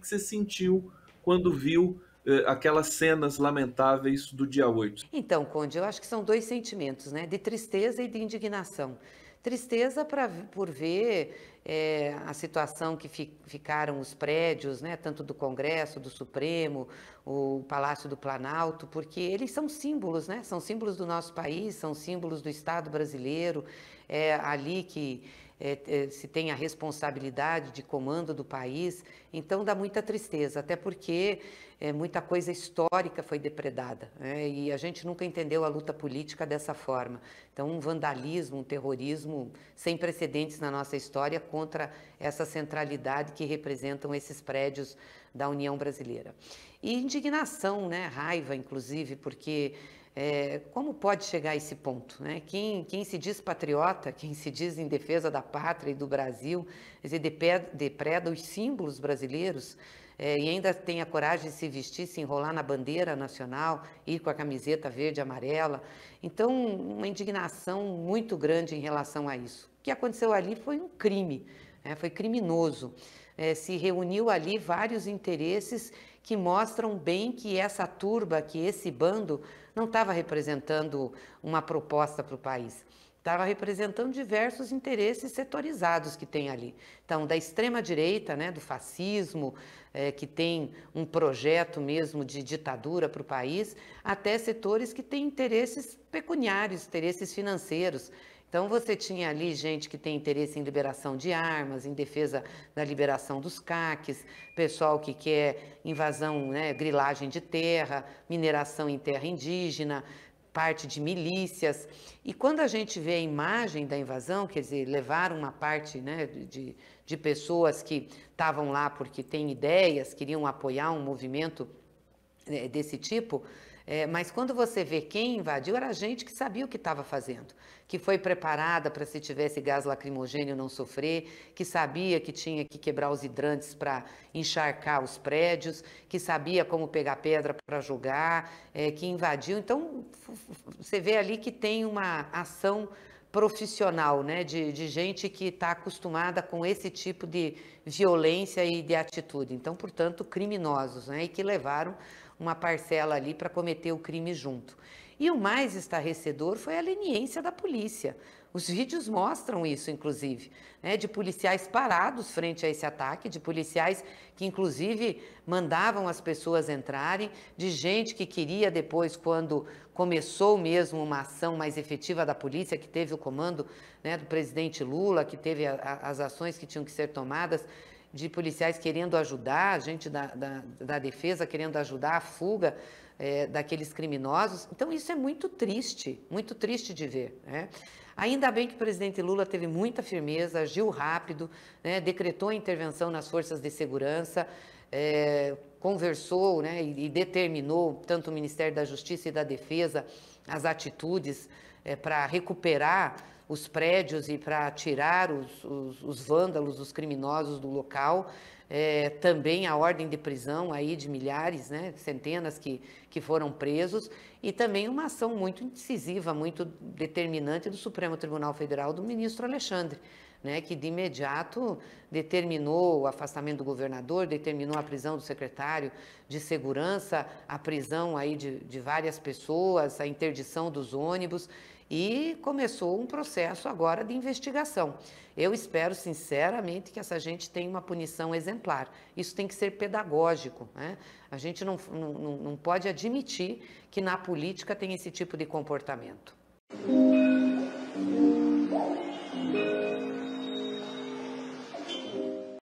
que você sentiu quando viu eh, aquelas cenas lamentáveis do dia 8? Então, Conde, eu acho que são dois sentimentos, né? De tristeza e de indignação. Tristeza pra, por ver é, a situação que fi, ficaram os prédios, né, tanto do Congresso, do Supremo, o Palácio do Planalto, porque eles são símbolos, né, são símbolos do nosso país, são símbolos do Estado brasileiro, é, ali que é, é, se tem a responsabilidade de comando do país. Então dá muita tristeza, até porque é, muita coisa histórica foi depredada né? e a gente nunca entendeu a luta política dessa forma. Então, um vandalismo, um terrorismo sem precedentes na nossa história contra essa centralidade que representam esses prédios da União Brasileira. E indignação, né? raiva, inclusive, porque é, como pode chegar a esse ponto? Né? Quem, quem, se diz patriota, quem se diz em defesa da pátria e do Brasil, quer dizer, depreda, depreda os símbolos brasileiros, é, e ainda tem a coragem de se vestir, se enrolar na bandeira nacional, ir com a camiseta verde e amarela. Então, uma indignação muito grande em relação a isso. O que aconteceu ali foi um crime, né? foi criminoso. É, se reuniu ali vários interesses que mostram bem que essa turba, que esse bando, não estava representando uma proposta para o país estava representando diversos interesses setorizados que tem ali. Então, da extrema-direita, né, do fascismo, é, que tem um projeto mesmo de ditadura para o país, até setores que têm interesses pecuniários, interesses financeiros. Então, você tinha ali gente que tem interesse em liberação de armas, em defesa da liberação dos caques, pessoal que quer invasão, né, grilagem de terra, mineração em terra indígena, parte de milícias. E quando a gente vê a imagem da invasão, quer dizer, levaram uma parte né, de, de pessoas que estavam lá porque têm ideias, queriam apoiar um movimento eh, desse tipo, é, mas quando você vê quem invadiu, era gente que sabia o que estava fazendo, que foi preparada para se tivesse gás lacrimogênio não sofrer, que sabia que tinha que quebrar os hidrantes para encharcar os prédios, que sabia como pegar pedra para jogar, é, que invadiu. Então, você vê ali que tem uma ação profissional, né, de, de gente que está acostumada com esse tipo de violência e de atitude. Então, portanto, criminosos, né, e que levaram uma parcela ali para cometer o crime junto. E o mais estarrecedor foi a leniência da polícia. Os vídeos mostram isso, inclusive, né, de policiais parados frente a esse ataque, de policiais que, inclusive, mandavam as pessoas entrarem, de gente que queria depois, quando começou mesmo uma ação mais efetiva da polícia, que teve o comando né, do presidente Lula, que teve a, a, as ações que tinham que ser tomadas, de policiais querendo ajudar, gente da, da, da defesa querendo ajudar a fuga é, daqueles criminosos. Então, isso é muito triste, muito triste de ver. Né? Ainda bem que o presidente Lula teve muita firmeza, agiu rápido, né? decretou a intervenção nas forças de segurança, é, conversou né? e, e, determinou, tanto o Ministério da Justiça e da Defesa, as atitudes é, para recuperar os prédios e para tirar os, os, os, vândalos, os criminosos do local. É, também a ordem de prisão aí de milhares, né, centenas que, que foram presos, e também uma ação muito incisiva, muito determinante do Supremo Tribunal Federal do ministro Alexandre né, que de imediato determinou o afastamento do governador, determinou a prisão do secretário de segurança, a prisão aí de, de várias pessoas, a interdição dos ônibus e começou um processo agora de investigação. Eu espero sinceramente que essa gente tenha uma punição exemplar. Isso tem que ser pedagógico. Né? A gente não, não, não pode admitir que na política tem esse tipo de comportamento.